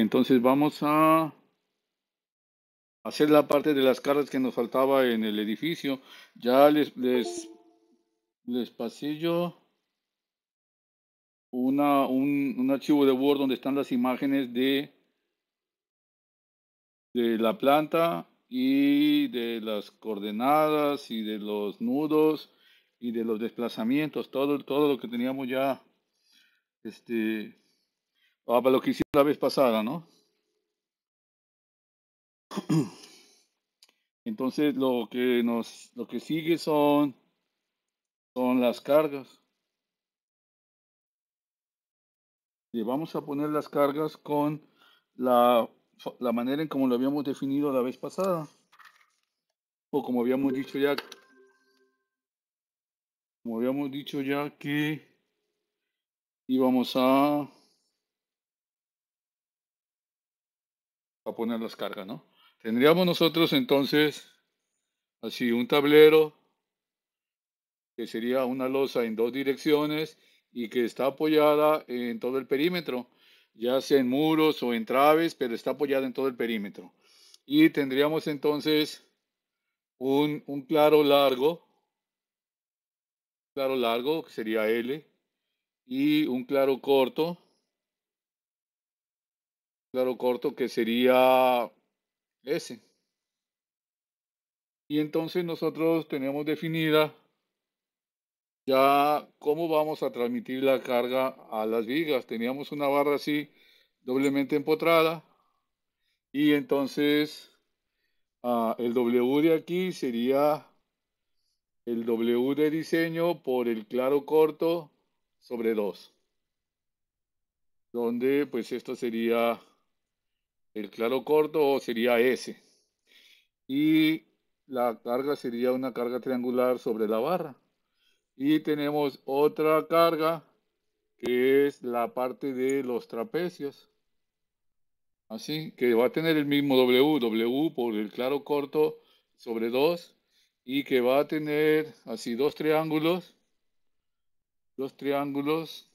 entonces vamos a hacer la parte de las caras que nos faltaba en el edificio. Ya les, les, les un, archivo de Word donde están las imágenes de, de la planta y de las coordenadas y de los nudos y de los desplazamientos, todo, todo lo que teníamos ya este, Ah, para pues lo que hicimos la vez pasada, ¿no? Entonces lo que nos lo que sigue son son las cargas. le vamos a poner las cargas con la, la manera en como lo habíamos definido la vez pasada. O como habíamos dicho ya. Como habíamos dicho ya que íbamos a para poner las cargas, ¿no? Tendríamos nosotros entonces así un tablero que sería una losa en dos direcciones y que está apoyada en todo el perímetro, ya sea en muros o en traves, pero está apoyada en todo el perímetro. Y tendríamos entonces un, un claro largo, claro largo, que sería L, y un claro corto, claro corto que sería ese. Y entonces nosotros tenemos definida ya cómo vamos a transmitir la carga a las vigas. Teníamos una barra así doblemente empotrada y entonces ah, el W de aquí sería el W de diseño por el claro corto sobre 2, donde pues esto sería el claro corto sería S. Y la carga sería una carga triangular sobre la barra. Y tenemos otra carga que es la parte de los trapecios. Así que va a tener el mismo W, W por el claro corto sobre 2 y que va a tener así dos triángulos. Los triángulos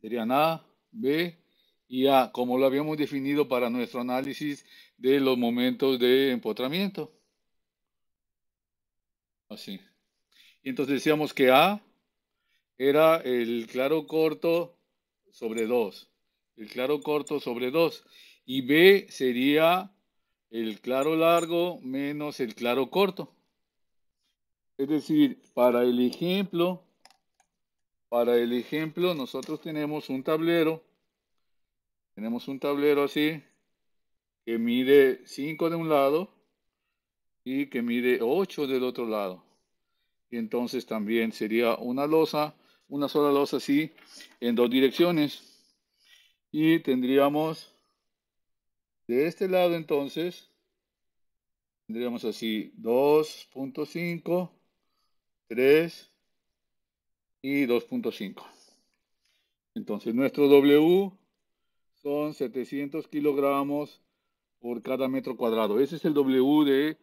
serían A, B y A, como lo habíamos definido para nuestro análisis de los momentos de empotramiento. Así. Y entonces decíamos que A era el claro corto sobre 2. El claro corto sobre 2. Y B sería el claro largo menos el claro corto. Es decir, para el ejemplo, para el ejemplo, nosotros tenemos un tablero tenemos un tablero así que mide 5 de un lado y que mide 8 del otro lado. Y entonces también sería una losa, una sola losa así, en dos direcciones. Y tendríamos de este lado entonces, tendríamos así 2.5, 3 y 2.5. Entonces nuestro W son 700 kilogramos por cada metro cuadrado. Ese es el W de,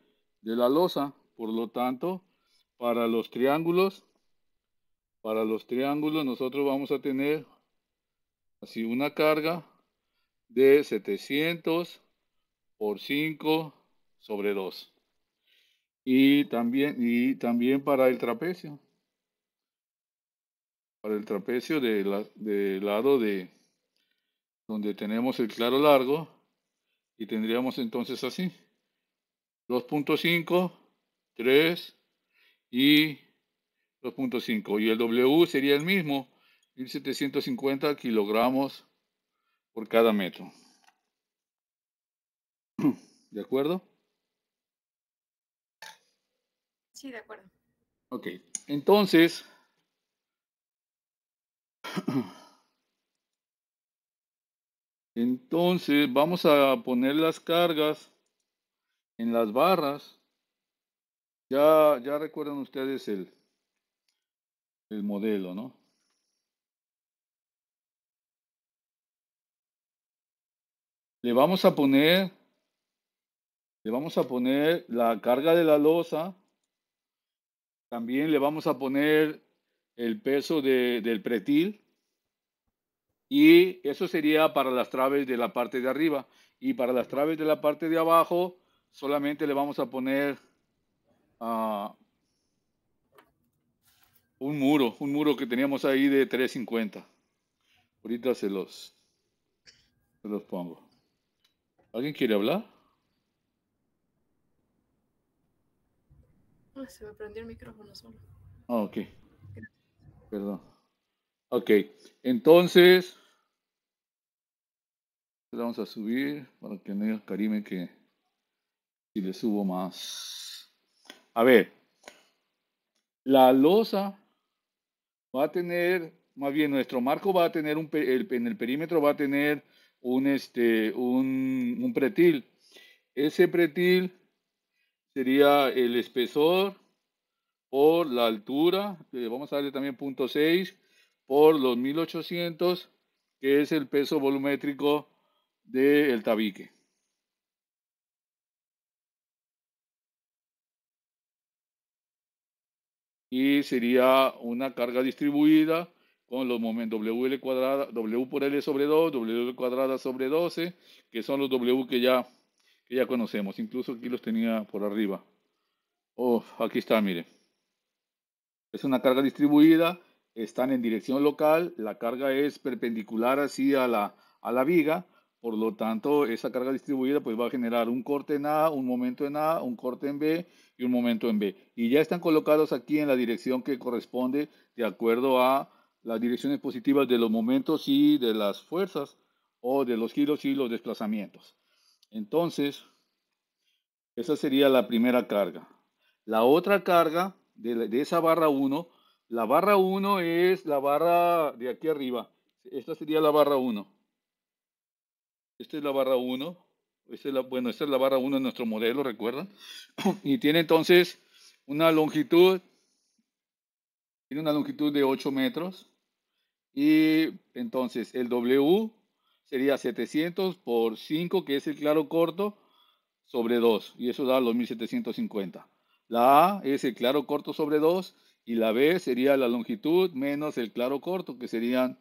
la losa. Por lo tanto, para los triángulos, para los triángulos nosotros vamos a tener así una carga de 700 por 5 sobre 2. Y también, y también para el trapecio. Para el trapecio del lado de, donde tenemos el claro largo y tendríamos entonces así 2.5, 3 y 2.5 y el W sería el mismo 1750 kilogramos por cada metro. ¿De acuerdo? Sí, de acuerdo. Ok, entonces entonces vamos a poner las cargas en las barras. Ya, ya recuerdan ustedes el, el modelo, ¿no? Le vamos a poner, le vamos a poner la carga de la losa. También le vamos a poner el peso del pretil. Y eso sería para las traves de la parte de arriba. Y para las traves de la parte de abajo, solamente le vamos a poner ah, un muro, un muro que teníamos ahí de 350. Ahorita se los, se los pongo. ¿Alguien quiere hablar? Se me prendió el micrófono solo. Ah, ok. Perdón. Ok, entonces vamos a subir para que no Karime que si le subo más. A ver, la losa va a tener, más bien nuestro marco va a tener un, en el perímetro va a tener un, este, un, pretil. Ese pretil sería el espesor por la altura, eh, vamos a darle también punto 6, por los 1800, que es el peso volumétrico del tabique. Y sería una carga distribuida con los momentos WL cuadrada, W por L sobre 2, W cuadrada sobre 12, que son los W que ya, que ya conocemos. Incluso aquí los tenía por arriba. Oh, aquí está, mire. Es una carga distribuida, están en dirección local, la carga es perpendicular así la, a la viga, por lo tanto, esa carga distribuida pues va a generar un corte en A, un momento en A, un corte en B y un momento en B. Y ya están colocados aquí en la dirección que corresponde de acuerdo a las direcciones positivas de los momentos y de las fuerzas o de los giros y los desplazamientos. Entonces, esa sería la primera carga. La otra carga de, de esa barra 1, la barra 1 es la barra de aquí arriba. Esta sería la barra 1 esta es la barra 1. es la, bueno, esta es la barra 1 de nuestro modelo, ¿recuerdan? Y tiene entonces una longitud, tiene una longitud de 8 metros. Y entonces el W sería 700 por 5, que es el claro corto, sobre 2. Y eso da los 1750. La A es el claro corto sobre 2 y la B sería la longitud menos el claro corto, que serían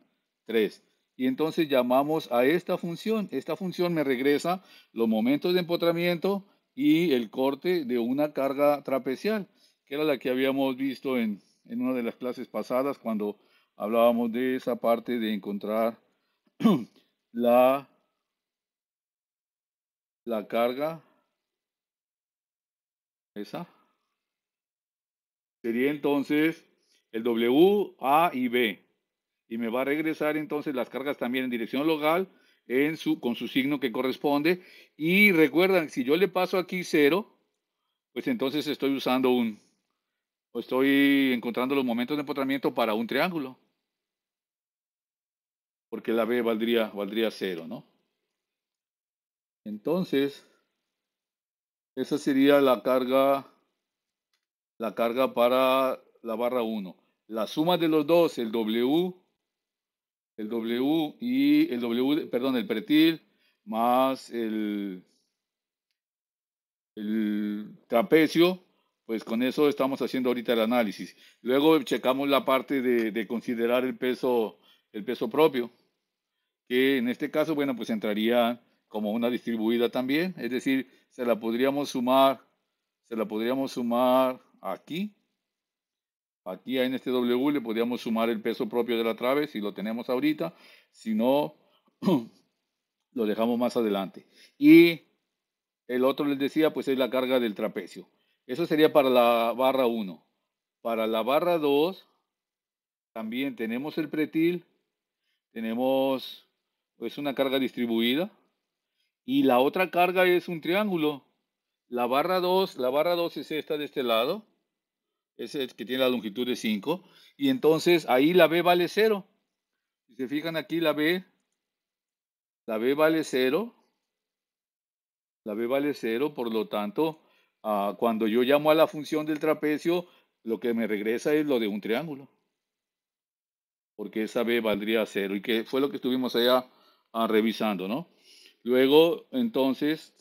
3. Y entonces llamamos a esta función. Esta función me regresa los momentos de empotramiento y el corte de una carga trapecial, que era la que habíamos visto en, en una de las clases pasadas cuando hablábamos de esa parte de encontrar la, la carga. Esa. Sería entonces el W, A y B y me va a regresar entonces las cargas también en dirección local en su, con su signo que corresponde. Y recuerdan, si yo le paso aquí cero, pues entonces estoy usando un, estoy encontrando los momentos de empotramiento para un triángulo. Porque la B valdría, valdría cero, ¿no? Entonces, esa sería la carga, la carga para la barra 1. La suma de los dos, el W, el W y el W, perdón, el pretil más el, el trapecio, pues con eso estamos haciendo ahorita el análisis. Luego checamos la parte de, considerar el peso, el peso propio, que en este caso, bueno, pues entraría como una distribuida también, es decir, se la podríamos sumar, se la podríamos sumar aquí, Aquí en este W le podríamos sumar el peso propio de la trave si lo tenemos ahorita. Si no, lo dejamos más adelante. Y el otro les decía, pues es la carga del trapecio. Eso sería para la barra 1. Para la barra 2, también tenemos el pretil, tenemos pues una carga distribuida y la otra carga es un triángulo. La barra 2, la barra 2 es esta de este lado, es el que tiene la longitud de 5, y entonces ahí la B vale 0. Si se fijan aquí, la B, la B vale 0, la B vale 0, por lo tanto, ah, cuando yo llamo a la función del trapecio, lo que me regresa es lo de un triángulo, porque esa B valdría 0, y que fue lo que estuvimos allá ah, revisando, ¿no? Luego, entonces,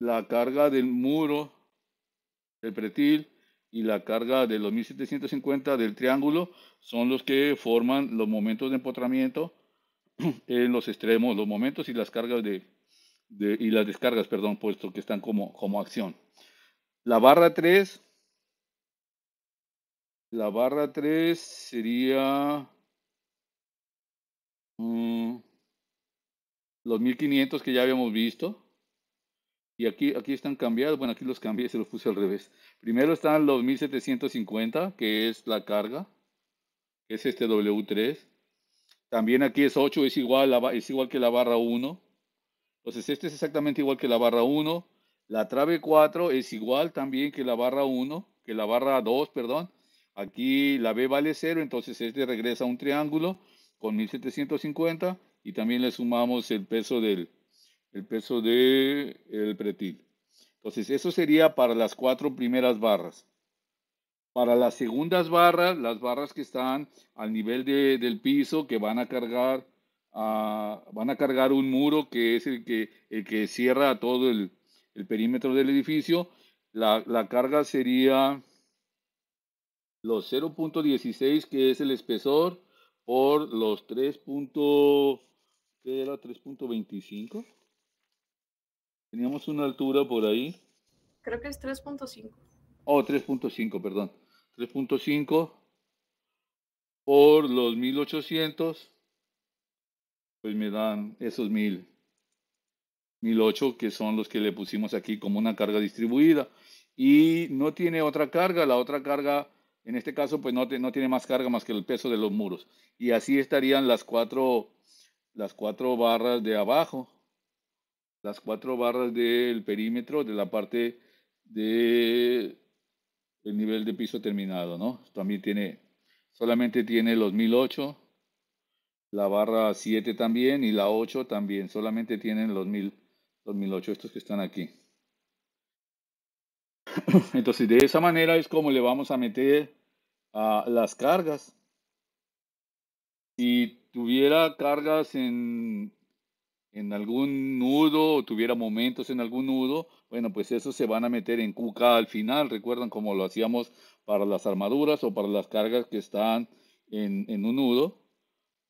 la carga del muro, El pretil, y la carga de los 1750 del triángulo son los que forman los momentos de empotramiento en los extremos, los momentos y las cargas de, y las descargas, perdón, puesto que están como, como acción. La barra 3 la barra 3 sería mm, los 1500 que ya habíamos visto. Y aquí, aquí están cambiados. Bueno, aquí los cambié y se los puse al revés. Primero están los 1750, que es la carga. es este W3. También aquí es 8, es igual, es igual que la barra 1. Entonces este es exactamente igual que la barra 1. La trave 4 es igual también que la barra 1, que la barra 2, perdón. Aquí la B vale 0, entonces este regresa a un triángulo con 1750 y también le sumamos el peso del, el peso del el pretil. Entonces, eso sería para las cuatro primeras barras. Para las segundas barras, las barras que están al nivel de, del piso, que van a cargar, ah, van a cargar un muro que es el que, el que cierra todo el, perímetro del edificio, la, carga sería los 0.16 que es el espesor por los 3. ¿qué era 3.25? Teníamos una altura por ahí. Creo que es 3.5. Oh, 3.5, perdón. 3.5 por los 1800, pues me dan esos mil 1008 que son los que le pusimos aquí como una carga distribuida. Y no tiene otra carga, la otra carga, en este caso, pues no, no tiene más carga más que el peso de los muros. Y así estarían las cuatro, las cuatro barras de abajo las cuatro barras del perímetro de la parte de el nivel de piso terminado, ¿no? También tiene, solamente tiene los 1008, la barra 7 también y la 8 también, solamente tienen los, 1000, 1008, estos que están aquí. Entonces, de esa manera es como le vamos a meter a las cargas. Si tuviera cargas en en algún nudo o tuviera momentos en algún nudo, bueno, pues esos se van a meter en QK al final. Recuerdan como lo hacíamos para las armaduras o para las cargas que están en, en un nudo.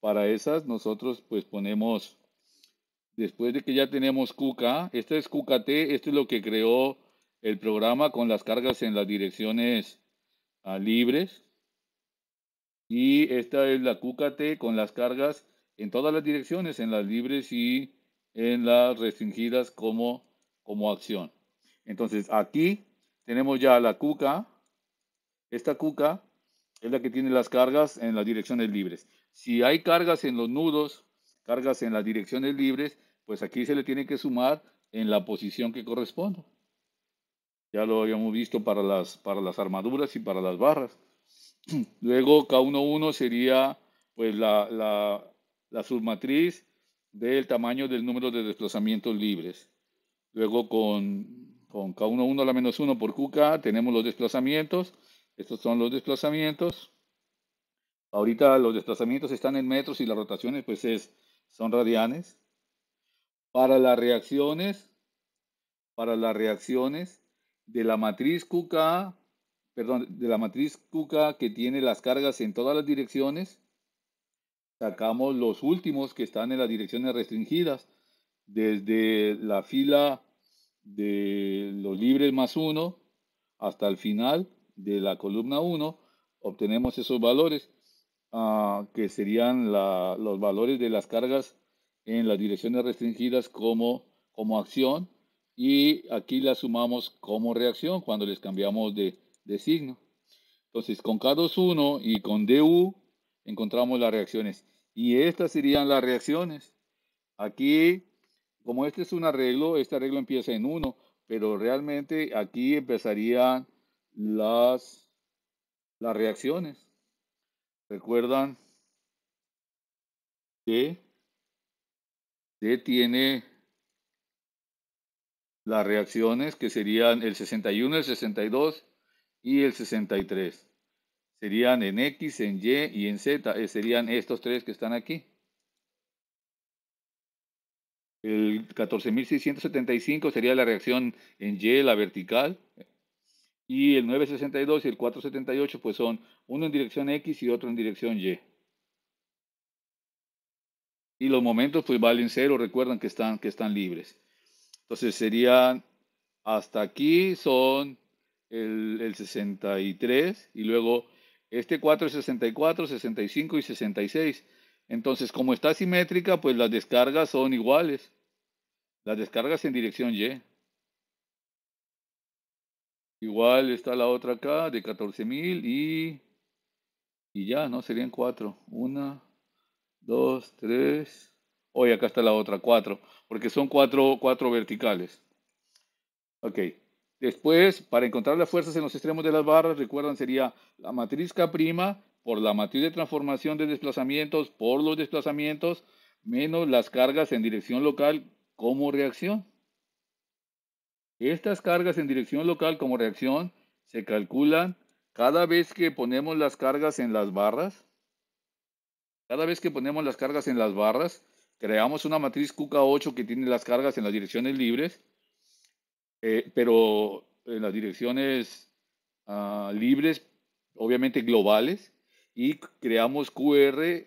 Para esas nosotros pues ponemos, después de que ya tenemos QK, esta es QKT, esto es lo que creó el programa con las cargas en las direcciones ah, libres. Y esta es la QKT con las cargas en todas las direcciones, en las libres y en las restringidas como, como acción. Entonces aquí tenemos ya la cuca. Esta cuca es la que tiene las cargas en las direcciones libres. Si hay cargas en los nudos, cargas en las direcciones libres, pues aquí se le tiene que sumar en la posición que corresponde. Ya lo habíamos visto para las, para las armaduras y para las barras. Luego K11 sería pues la, la submatriz del tamaño del número de desplazamientos libres. Luego con, con k 11 a la menos 1 por QK tenemos los desplazamientos. Estos son los desplazamientos. Ahorita los desplazamientos están en metros y las rotaciones pues es, son radianes. Para las reacciones, para las reacciones de la matriz QK, perdón, de la matriz QK que tiene las cargas en todas las direcciones, sacamos los últimos que están en las direcciones restringidas, desde la fila de los libres más uno hasta el final de la columna 1, obtenemos esos valores ah, que serían los valores de las cargas en las direcciones restringidas como, como acción y aquí las sumamos como reacción cuando les cambiamos de, de signo. Entonces con K21 y con DU encontramos las reacciones y estas serían las reacciones. Aquí, como este es un arreglo, este arreglo empieza en 1, pero realmente aquí empezarían las, las reacciones. Recuerdan que tiene las reacciones que serían el 61, el 62 y el 63 serían en X, en Y y en Z, eh, serían estos tres que están aquí. El 14.675 sería la reacción en Y, la vertical. Y el 962 y el 478 pues son uno en dirección X y otro en dirección Y. Y los momentos pues valen cero, recuerdan que están, que están libres. Entonces serían hasta aquí son el, el 63 y luego este 4 es 64, 65 y 66. Entonces, como está simétrica, pues las descargas son iguales. Las descargas en dirección Y. Igual está la otra acá de 14.000 y, y ya, ¿no? Serían 4. 1, 2, 3. Hoy acá está la otra, 4. Porque son 4 cuatro, verticales. Ok. Después, para encontrar las fuerzas en los extremos de las barras, recuerdan, sería la matriz K' por la matriz de transformación de desplazamientos por los desplazamientos menos las cargas en dirección local como reacción. Estas cargas en dirección local como reacción se calculan cada vez que ponemos las cargas en las barras. Cada vez que ponemos las cargas en las barras, creamos una matriz QK8 que tiene las cargas en las direcciones libres eh, pero en eh, las direcciones ah, libres, obviamente globales, y creamos QR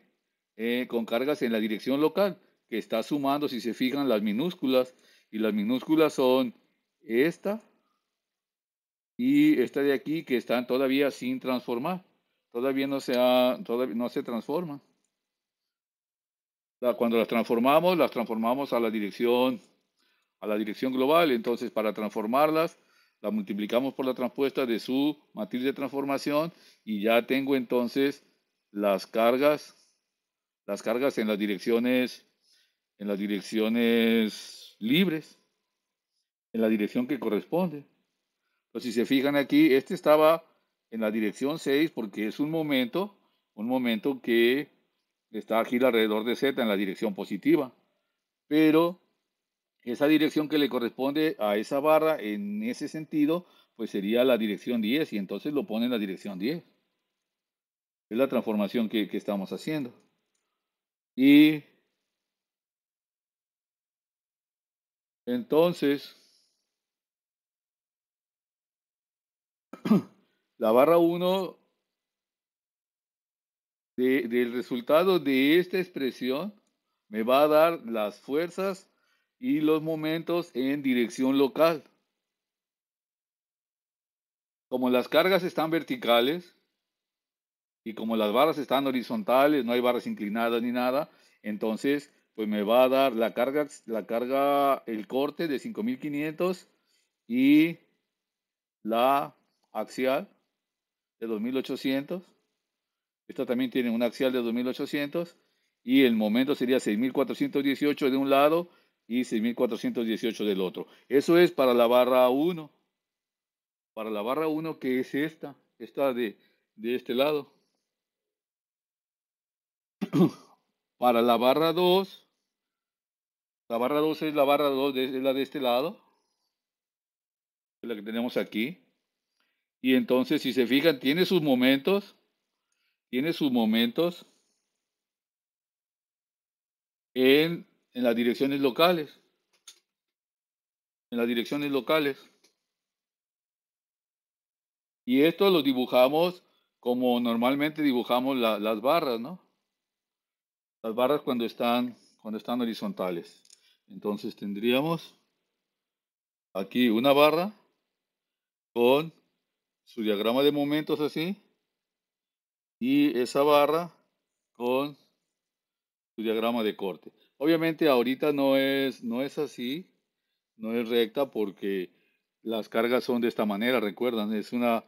eh, con cargas en la dirección local, que está sumando, si se fijan, las minúsculas, y las minúsculas son esta y esta de aquí, que están todavía sin transformar, todavía no se, ha, todavía no se transforma. Cuando las transformamos, las transformamos a la dirección a la dirección global, entonces para transformarlas, la multiplicamos por la transpuesta de su matriz de transformación y ya tengo entonces las cargas, las cargas en las direcciones, en las direcciones libres, en la dirección que corresponde. pero si se fijan aquí, este estaba en la dirección 6 porque es un momento, un momento que está aquí alrededor de Z en la dirección positiva. Pero esa dirección que le corresponde a esa barra en ese sentido, pues sería la dirección 10 y entonces lo pone en la dirección 10. Es la transformación que, estamos haciendo. Y entonces, la barra 1 del resultado de esta expresión me va a dar las fuerzas y los momentos en dirección local. Como las cargas están verticales y como las barras están horizontales, no hay barras inclinadas ni nada, entonces pues me va a dar la carga, la carga, el corte de 5500 y la axial de 2800. Esta también tiene una axial de 2800 y el momento sería 6418 de un lado y 6.418 del otro. Eso es para la barra 1. Para la barra 1 que es esta, esta de, este lado. para la barra 2, la barra 2 es la barra 2, es la de este lado, es la que tenemos aquí. Y entonces, si se fijan, tiene sus momentos, tiene sus momentos en en las direcciones locales. En las direcciones locales. Y esto lo dibujamos como normalmente dibujamos las barras, ¿no? Las barras cuando están, cuando están horizontales. Entonces tendríamos aquí una barra con su diagrama de momentos así y esa barra con su diagrama de corte. Obviamente ahorita no es, no es así, no es recta porque las cargas son de esta manera, recuerdan, es una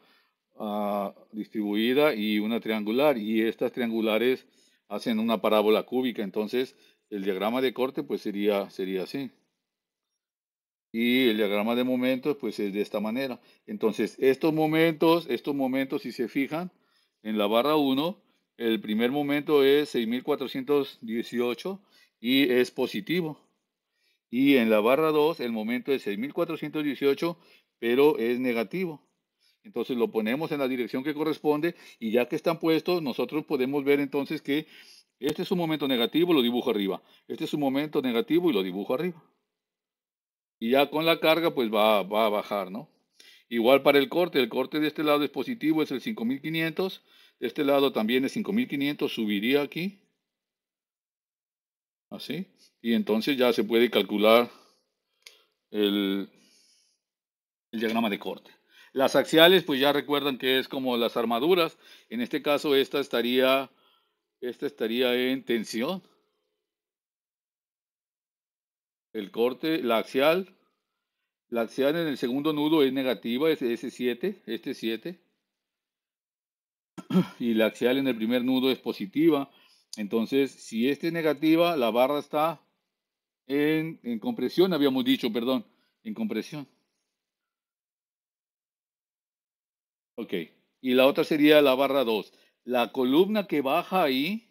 ah, distribuida y una triangular y estas triangulares hacen una parábola cúbica, entonces el diagrama de corte pues sería, sería así. Y el diagrama de momentos pues es de esta manera. Entonces estos momentos, estos momentos si se fijan en la barra 1, el primer momento es 6418 y es positivo. Y en la barra 2 el momento es 6418, pero es negativo. Entonces lo ponemos en la dirección que corresponde y ya que están puestos, nosotros podemos ver entonces que este es un momento negativo, lo dibujo arriba. Este es un momento negativo y lo dibujo arriba. Y ya con la carga pues va, va a bajar, ¿no? Igual para el corte, el corte de este lado es positivo, es el 5500. este lado también es 5500, subiría aquí. Y entonces ya se puede calcular el, diagrama de corte. Las axiales, pues ya recuerdan que es como las armaduras. En este caso, esta estaría, esta estaría en tensión. El corte, la axial. La axial en el segundo nudo es negativa, es ese 7, este 7. Y la axial en el primer nudo es positiva, entonces, si esta es negativa, la barra está en, en compresión, habíamos dicho, perdón, en compresión. Ok, y la otra sería la barra 2. La columna que baja ahí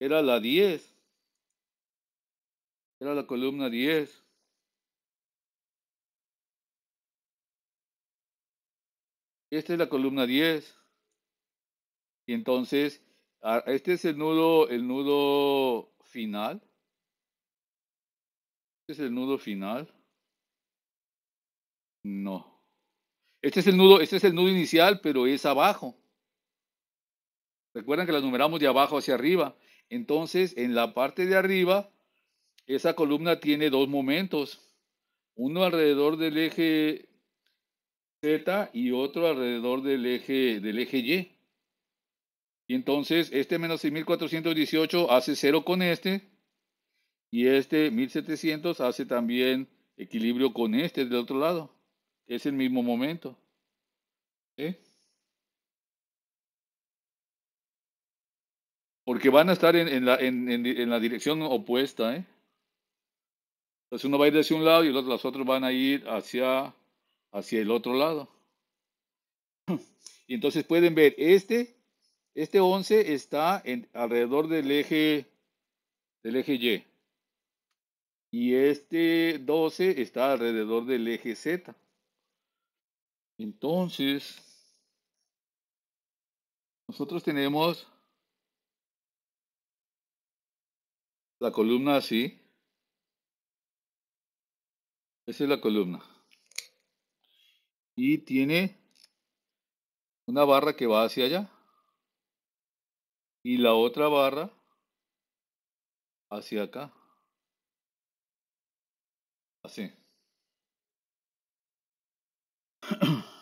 era la 10. Era la columna 10. Esta es la columna 10. Y entonces Ah, este es el nudo, el nudo final. Este es el nudo final. No. Este es el nudo, este es el nudo inicial, pero es abajo. Recuerdan que la numeramos de abajo hacia arriba. Entonces, en la parte de arriba, esa columna tiene dos momentos. Uno alrededor del eje Z y otro alrededor del eje, del eje Y. Y entonces este menos 6418 hace cero con este. Y este 1700 hace también equilibrio con este del otro lado. Es el mismo momento. ¿Eh? Porque van a estar en, la, en, dirección opuesta. ¿eh? Entonces uno va a ir hacia un lado y los otros van a ir hacia, hacia el otro lado. y entonces pueden ver este este 11 está alrededor del eje, del eje Y. Y este 12 está alrededor del eje Z. Entonces, nosotros tenemos la columna así. Esa es la columna. Y tiene una barra que va hacia allá y la otra barra hacia acá. Así.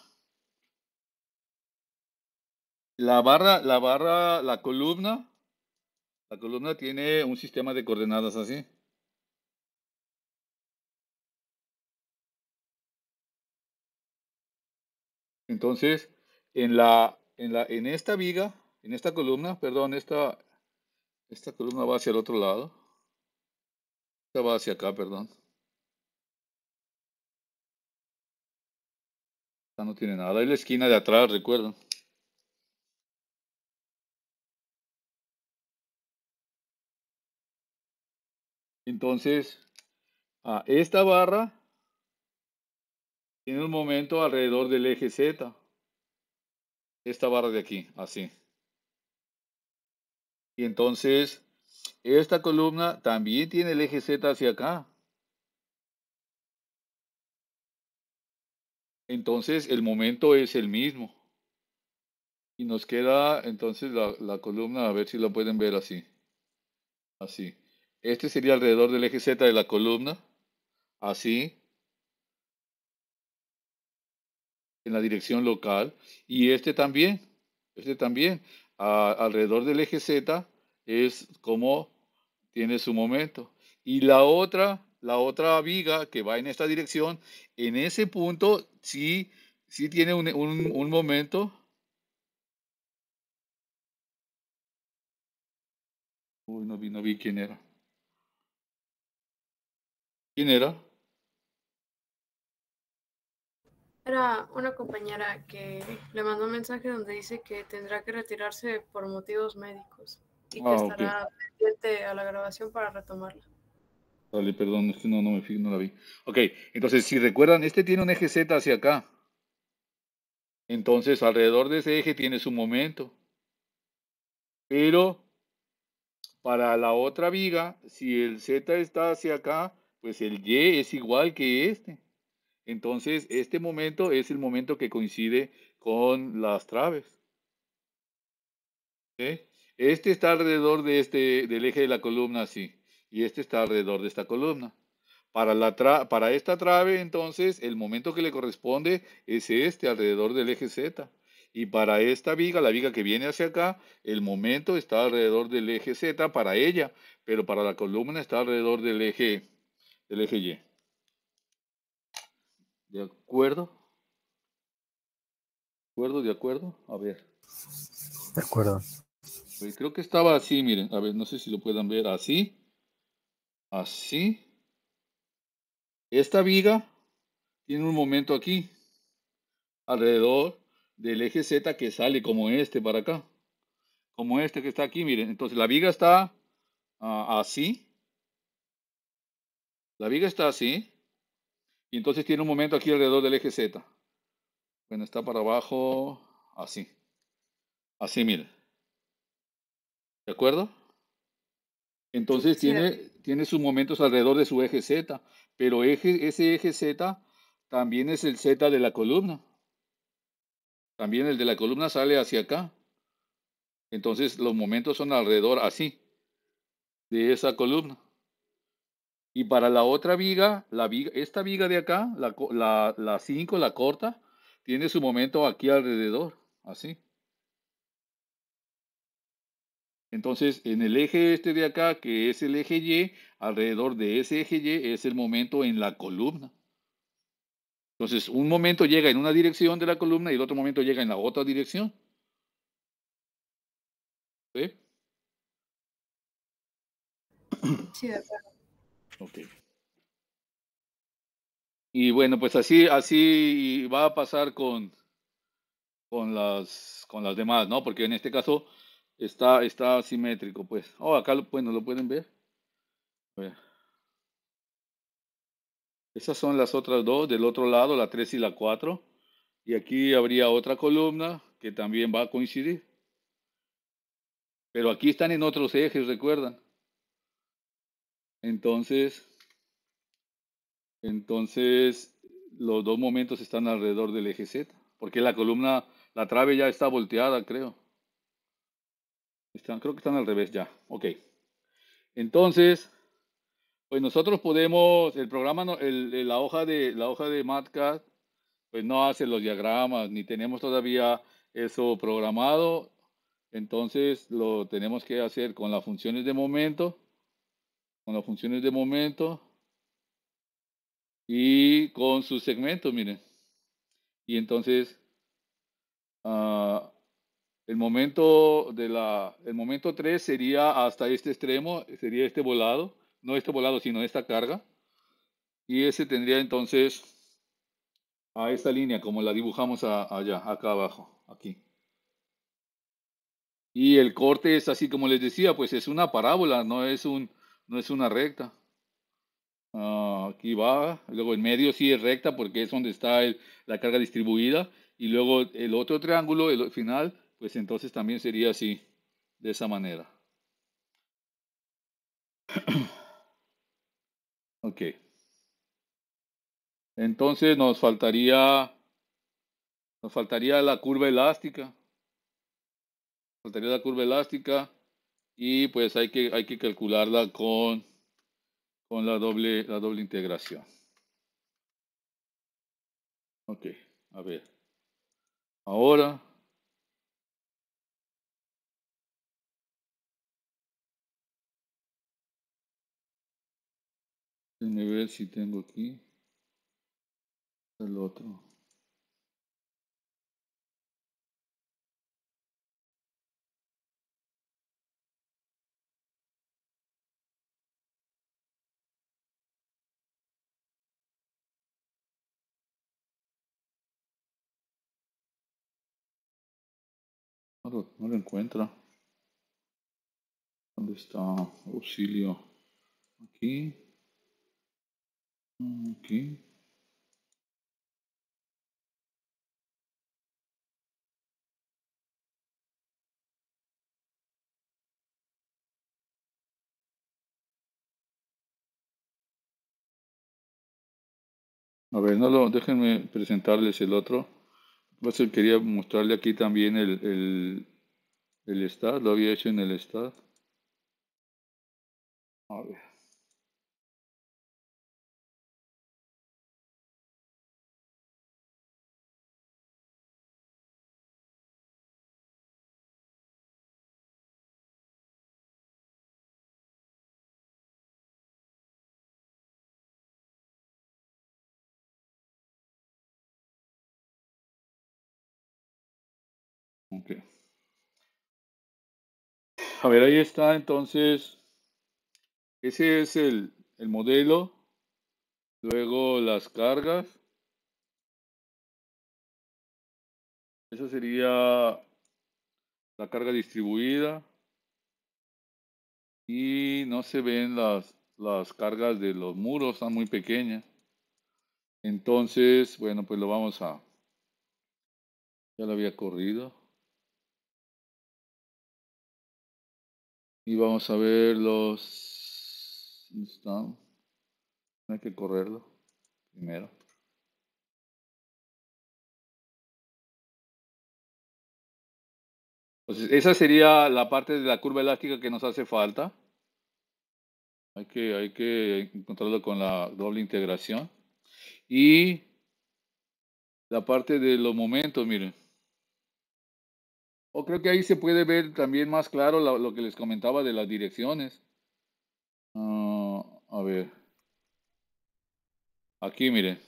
La barra, la barra, la columna, la columna tiene un sistema de coordenadas así. Entonces, en la, en la, en esta viga en esta columna, perdón, esta, esta columna va hacia el otro lado. Esta va hacia acá, perdón. Esta no tiene nada. Es la esquina de atrás, recuerdo. Entonces, a esta barra tiene un momento alrededor del eje Z. Esta barra de aquí, así. Y entonces, esta columna también tiene el eje Z hacia acá. Entonces, el momento es el mismo. Y nos queda entonces la, columna, a ver si lo pueden ver así. Así. Este sería alrededor del eje Z de la columna. Así. En la dirección local. Y este también. Este también alrededor del eje Z es como tiene su momento. Y la otra, la otra viga que va en esta dirección, en ese punto sí, sí tiene un, un, un momento. Uy, no vi, no vi quién era. ¿Quién era? Era una compañera que le mandó un mensaje donde dice que tendrá que retirarse por motivos médicos y que ah, estará pendiente a la grabación para retomarla. Dale, perdón, es que no, no me fijo, no la vi. Ok, entonces si recuerdan, este tiene un eje Z hacia acá. Entonces alrededor de ese eje tiene su momento. Pero para la otra viga, si el Z está hacia acá, pues el Y es igual que este. Entonces, este momento es el momento que coincide con las traves. Este está alrededor de este, del eje de la columna así, y este está alrededor de esta columna. Para, la para esta trave, entonces, el momento que le corresponde es este, alrededor del eje Z. Y para esta viga, la viga que viene hacia acá, el momento está alrededor del eje Z para ella, pero para la columna está alrededor del eje, del eje Y. ¿De acuerdo? ¿De acuerdo? ¿De acuerdo? A ver. De acuerdo. creo que estaba así, miren. A ver, no sé si lo puedan ver. Así. Así. Esta viga tiene un momento aquí. Alrededor del eje Z que sale como este para acá. Como este que está aquí, miren. Entonces la viga está ah, así. La viga está así. Y entonces tiene un momento aquí alrededor del eje Z. Bueno, está para abajo, así. Así, mira. ¿De acuerdo? Entonces tiene, tiene sus momentos alrededor de su eje Z, pero eje, ese eje Z también es el Z de la columna. También el de la columna sale hacia acá. Entonces los momentos son alrededor así, de esa columna. Y para la otra viga, la viga esta viga de acá, la 5, la, corta, tiene su momento aquí alrededor, así. Entonces, en el eje este de acá, que es el eje Y, alrededor de ese eje Y es el momento en la columna. Entonces, un momento llega en una dirección de la columna y el otro momento llega en la otra dirección. ¿Sí? Sí, y bueno, pues así, así va a pasar con, con, las, con las demás, ¿no? Porque en este caso está, está simétrico, pues. Oh, acá lo, bueno, lo pueden ver. ver. Esas son las otras dos, del otro lado, la 3 y la 4. Y aquí habría otra columna que también va a coincidir. Pero aquí están en otros ejes, recuerdan. Entonces, entonces los dos momentos están alrededor del eje Z, porque la columna, la trave ya está volteada, creo. Están, creo que están al revés ya. Ok. Entonces, pues nosotros podemos, el programa, la hoja de la hoja de MATCAD, pues no hace los diagramas, ni tenemos todavía eso programado. Entonces lo tenemos que hacer con las funciones de momento con las funciones de momento y con sus segmentos, miren. Y entonces, ah, el momento de la, el momento 3 sería hasta este extremo, sería este volado, no este volado, sino esta carga. Y ese tendría entonces a esta línea, como la dibujamos allá, acá abajo, aquí. Y el corte es así como les decía, pues es una parábola, no es un, no es una recta. Ah, aquí va, luego en medio sí es recta porque es donde está la carga distribuida y luego el otro triángulo, el final, pues entonces también sería así, de esa manera. ok. Entonces nos faltaría, nos faltaría la curva elástica. Faltaría la curva elástica y pues hay que, hay que calcularla con, con la, doble, la doble integración. Ok, a ver. Ahora Déjenme ver si tengo aquí el otro. No lo, encuentra. ¿Dónde está? Auxilio. Aquí. Mm, aquí. A ver, no lo, déjenme presentarles el otro quería mostrarle aquí también el, el, el lo había hecho en el stat. A A ver, ahí está entonces. Ese es el, modelo. Luego las cargas. Eso sería la carga distribuida. Y no se ven las, las cargas de los muros, están muy pequeñas. Entonces, bueno, pues lo vamos a... Ya lo había corrido. Y vamos a ver los... hay que correrlo primero. Entonces, pues esa sería la parte de la curva elástica que nos hace falta. Hay que, hay que encontrarlo con la doble integración. Y la parte de los momentos, miren. O creo que ahí se puede ver también más claro lo, que les comentaba de las direcciones. Ah, a ver. Aquí, miren.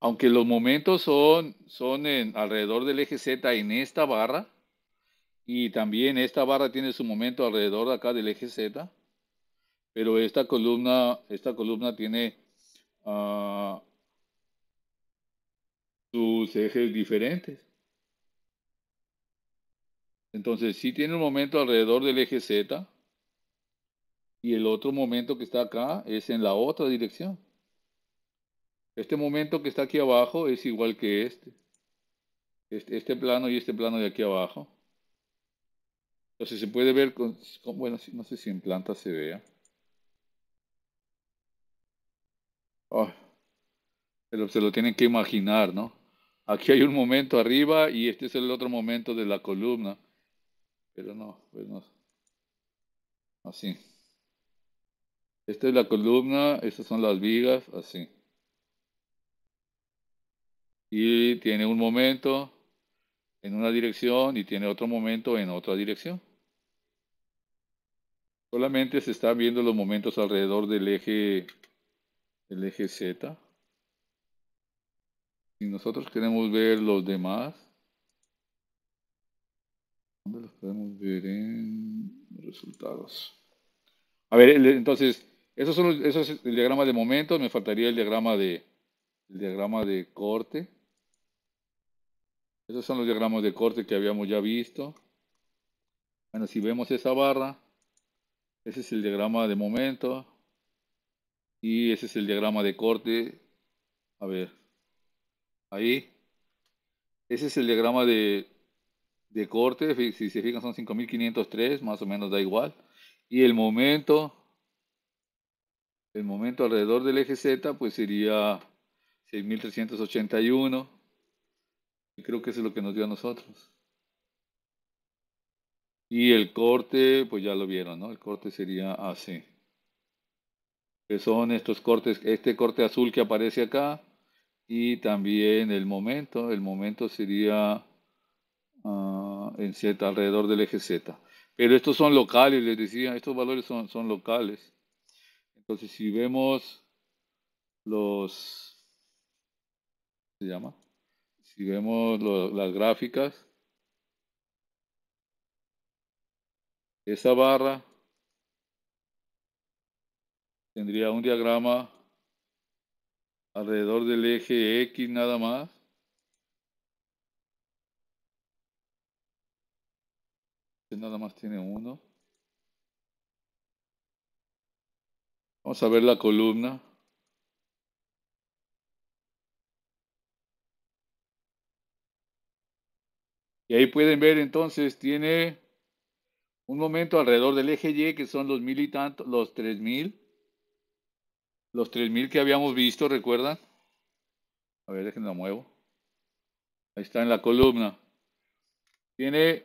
Aunque los momentos son, son en, alrededor del eje Z en esta barra, y también esta barra tiene su momento alrededor de acá del eje Z, pero esta columna, esta columna tiene ah, sus ejes diferentes. Entonces, si tiene un momento alrededor del eje Z y el otro momento que está acá es en la otra dirección. Este momento que está aquí abajo es igual que este. Este, este plano y este plano de aquí abajo. Entonces se puede ver, con, bueno, no sé si en planta se vea. Oh, pero se lo tienen que imaginar, ¿no? Aquí hay un momento arriba y este es el otro momento de la columna. Pero no, pues no. Así. Esta es la columna, estas son las vigas, así. Y tiene un momento en una dirección y tiene otro momento en otra dirección. Solamente se están viendo los momentos alrededor del eje, el eje Z. Si nosotros queremos ver los demás, ¿dónde los podemos ver en resultados? A ver, entonces, esos son es el diagrama de momento me faltaría el diagrama de, el diagrama de corte. Esos son los diagramas de corte que habíamos ya visto. Bueno, si vemos esa barra, ese es el diagrama de momento y ese es el diagrama de corte. A ver, Ahí. Ese es el diagrama de, corte. Si se fijan, son 5503, más o menos da igual. Y el momento, el momento alrededor del eje Z, pues sería 6381. Y creo que eso es lo que nos dio a nosotros. Y el corte, pues ya lo vieron, ¿no? El corte sería así. Que son estos cortes, este corte azul que aparece acá, y también el momento. El momento sería ah, en Z, alrededor del eje Z. Pero estos son locales, les decía, estos valores son, son locales. Entonces, si vemos los... ¿Se llama? Si vemos las gráficas, esa barra tendría un diagrama alrededor del eje X nada más. Este nada más tiene uno. Vamos a ver la columna. Y ahí pueden ver entonces, tiene un momento alrededor del eje Y, que son los mil y tantos, los tres mil. Los 3.000 que habíamos visto, ¿recuerdan? A ver, déjenme la muevo. Ahí está en la columna. Tiene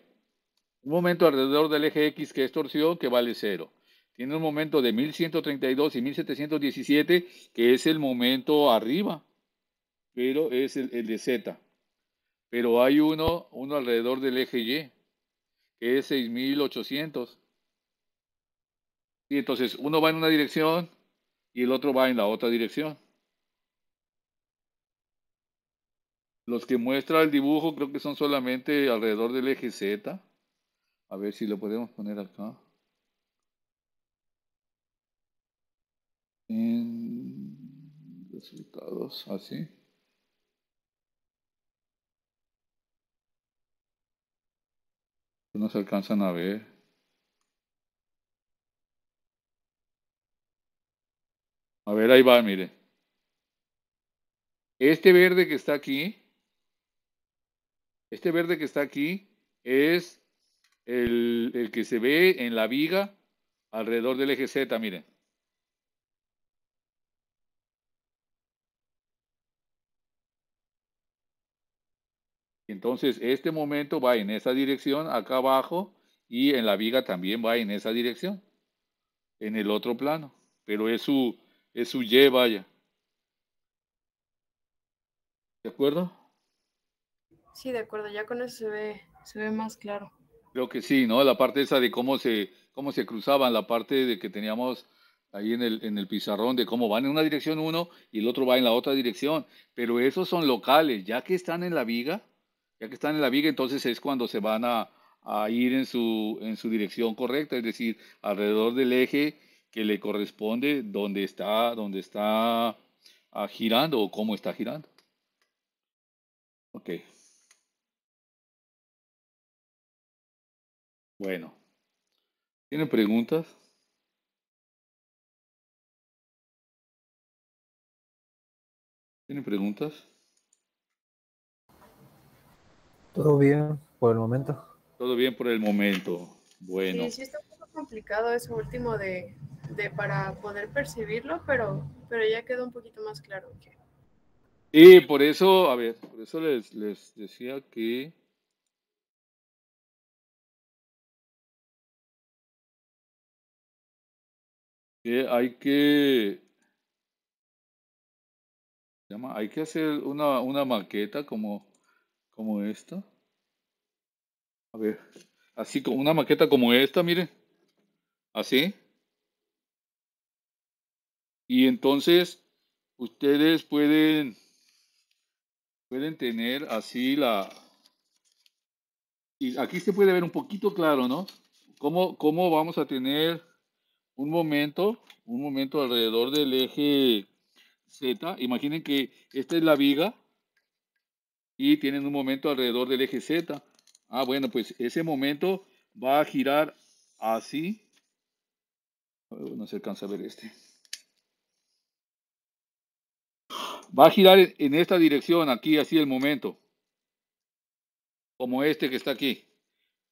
un momento alrededor del eje X que es torsión, que vale 0. Tiene un momento de 1132 y 1717, que es el momento arriba, pero es el, de Z. Pero hay uno, uno alrededor del eje Y, que es 6800. Y entonces uno va en una dirección, y el otro va en la otra dirección. Los que muestra el dibujo creo que son solamente alrededor del eje Z. A ver si lo podemos poner acá. En resultados, así. No se alcanzan a ver. A ver, ahí va, mire. Este verde que está aquí, este verde que está aquí es el, el que se ve en la viga alrededor del eje Z, miren. Entonces, este momento va en esa dirección, acá abajo, y en la viga también va en esa dirección, en el otro plano. Pero es su, es huye, vaya. ¿De acuerdo? Sí, de acuerdo, ya con eso se ve, se ve más claro. Creo que sí, ¿no? La parte esa de cómo se, cómo se cruzaban, la parte de que teníamos ahí en el, en el pizarrón, de cómo van en una dirección uno y el otro va en la otra dirección. Pero esos son locales, ya que están en la viga, ya que están en la viga, entonces es cuando se van a, ir en su, en su dirección correcta, es decir, alrededor del eje que le corresponde dónde está, dónde está ah, girando o cómo está girando. Ok. Bueno. ¿Tienen preguntas? ¿Tienen preguntas? Todo bien por el momento. Todo bien por el momento. Bueno. Sí, sí está un poco complicado eso último de, de, para poder percibirlo, pero, pero ya quedó un poquito más claro Y por eso, a ver, por eso les, les decía que... que hay que hay que hacer una, una maqueta como, como esta. A ver, así como una maqueta como esta, miren. Así. Y entonces ustedes pueden, pueden tener así la... Y aquí se puede ver un poquito claro, ¿no? ¿Cómo, cómo vamos a tener un momento, un momento alrededor del eje Z? Imaginen que esta es la viga y tienen un momento alrededor del eje Z. Ah, bueno, pues ese momento va a girar así. no se alcanza a ver este. Va a girar en esta dirección, aquí, así el momento. Como este que está aquí.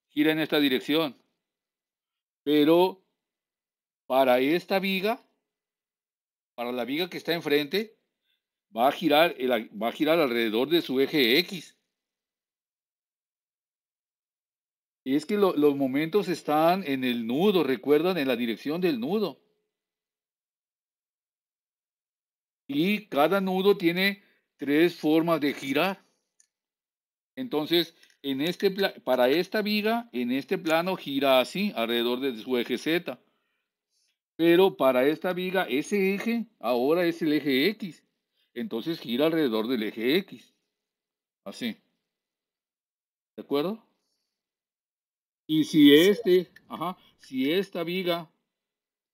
Gira en esta dirección. Pero para esta viga, para la viga que está enfrente, va a girar, va a girar alrededor de su eje X. es que los momentos están en el nudo, recuerdan, en la dirección del nudo. Y cada nudo tiene tres formas de girar. Entonces, en este para esta viga, en este plano gira así, alrededor de su eje Z. Pero para esta viga, ese eje ahora es el eje X. Entonces gira alrededor del eje X. Así. ¿De acuerdo? Y si este, ajá, si esta viga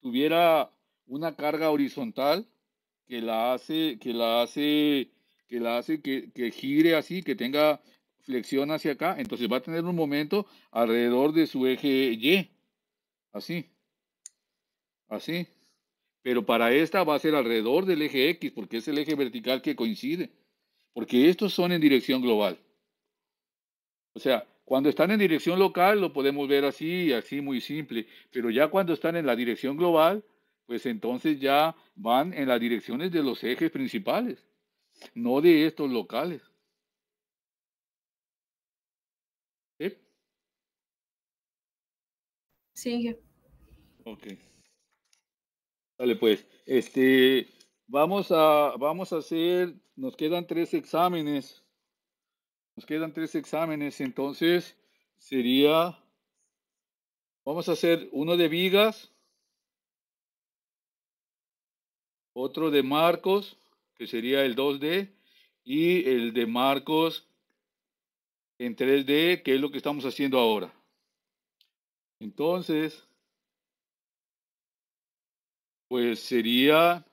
tuviera una carga horizontal, que la hace, que la hace, que la hace que, gire así, que tenga flexión hacia acá, entonces va a tener un momento alrededor de su eje Y, así, así. Pero para esta va a ser alrededor del eje X, porque es el eje vertical que coincide, porque estos son en dirección global. O sea, cuando están en dirección local lo podemos ver así, así muy simple, pero ya cuando están en la dirección global, pues entonces ya van en las direcciones de los ejes principales, no de estos locales. ¿Sí? Sigue. Ok. Dale, pues, este, vamos a, vamos a hacer, nos quedan tres exámenes. Nos quedan tres exámenes, entonces sería, vamos a hacer uno de vigas otro de Marcos, que sería el 2D, y el de Marcos en 3D, que es lo que estamos haciendo ahora. Entonces, pues sería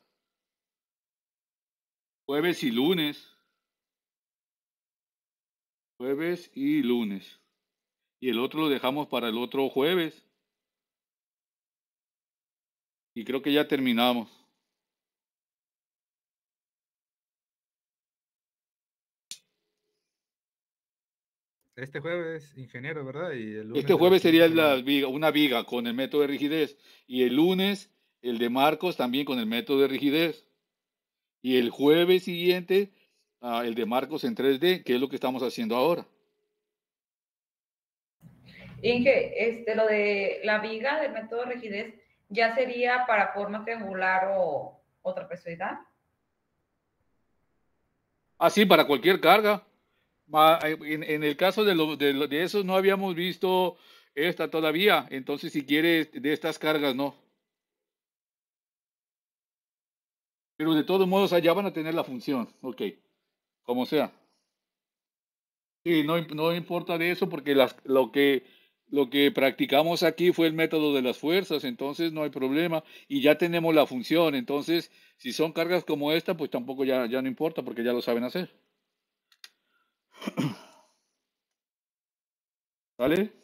jueves y lunes. Jueves y lunes. Y el otro lo dejamos para el otro jueves. Y creo que ya terminamos. Este jueves, ingeniero, ¿verdad? este jueves sería la viga, una viga con el método de rigidez. Y el lunes, el de Marcos también con el método de rigidez. Y el jueves siguiente, ah, el de Marcos en 3D, que es lo que estamos haciendo ahora. Inge, este, lo de la viga del método de rigidez, ¿ya sería para forma triangular o, otra trapezoidal? Ah, sí, para cualquier carga. Eh, en, el caso de, lo, de, esos no habíamos visto esta todavía, entonces si quieres de estas cargas no. Pero de todos modos allá van a tener la función, ok, como sea. Sí, no, no importa de eso porque lo que lo que practicamos aquí fue el método de las fuerzas, entonces no hay problema y ya tenemos la función, entonces si son cargas como esta, pues tampoco ya no importa porque ya lo saben hacer. ¿Vale?